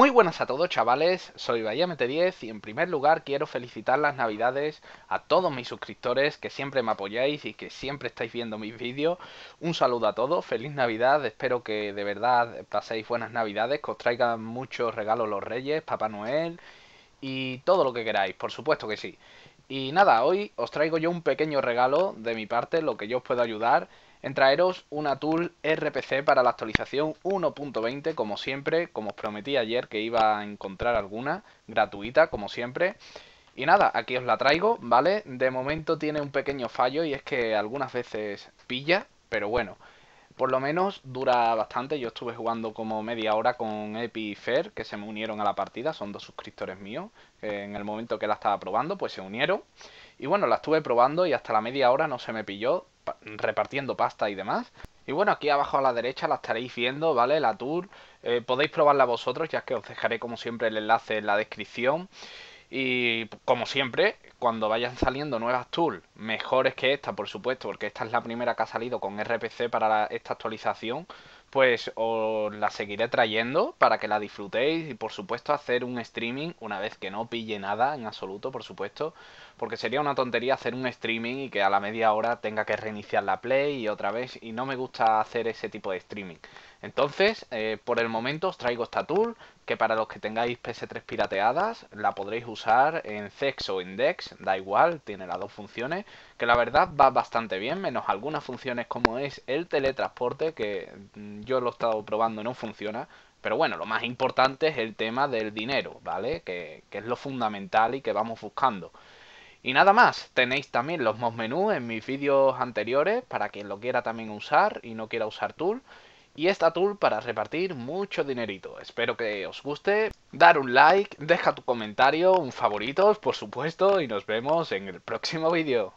Muy buenas a todos chavales, soy BahiaMT10 y en primer lugar quiero felicitar las navidades a todos mis suscriptores que siempre me apoyáis y que siempre estáis viendo mis vídeos. Un saludo a todos, feliz navidad, espero que de verdad paséis buenas navidades, que os traigan muchos regalos los reyes, Papá Noel y todo lo que queráis, por supuesto que sí. Y nada, hoy os traigo yo un pequeño regalo de mi parte, lo que yo os puedo ayudar, en traeros una tool RPC para la actualización 1.20, como siempre, como os prometí ayer que iba a encontrar alguna, gratuita, como siempre. Y nada, aquí os la traigo, ¿vale? De momento tiene un pequeño fallo y es que algunas veces pilla, pero bueno... Por lo menos dura bastante. Yo estuve jugando como media hora con Epi y Fer, que se me unieron a la partida. Son dos suscriptores míos. en el momento que la estaba probando, pues se unieron. Y bueno, la estuve probando y hasta la media hora no se me pilló repartiendo pasta y demás. Y bueno, aquí abajo a la derecha la estaréis viendo, ¿vale? La tour. Eh, podéis probarla vosotros, ya que os dejaré como siempre el enlace en la descripción. Y como siempre, cuando vayan saliendo nuevas tools, mejores que esta, por supuesto, porque esta es la primera que ha salido con RPC para esta actualización, pues os la seguiré trayendo para que la disfrutéis y por supuesto hacer un streaming una vez que no pille nada en absoluto, por supuesto, porque sería una tontería hacer un streaming y que a la media hora tenga que reiniciar la play y otra vez y no me gusta hacer ese tipo de streaming. Entonces, eh, por el momento os traigo esta tool, que para los que tengáis PS3 pirateadas, la podréis usar en Zex o Index, da igual, tiene las dos funciones, que la verdad va bastante bien, menos algunas funciones como es el teletransporte, que mm, yo lo he estado probando y no funciona, pero bueno, lo más importante es el tema del dinero, ¿vale? Que, es lo fundamental y que vamos buscando. Y nada más, tenéis también los mod menús en mis vídeos anteriores para quien lo quiera también usar y no quiera usar tool y esta tool para repartir mucho dinerito. Espero que os guste, dar un like, deja tu comentario, un favorito por supuesto y nos vemos en el próximo vídeo.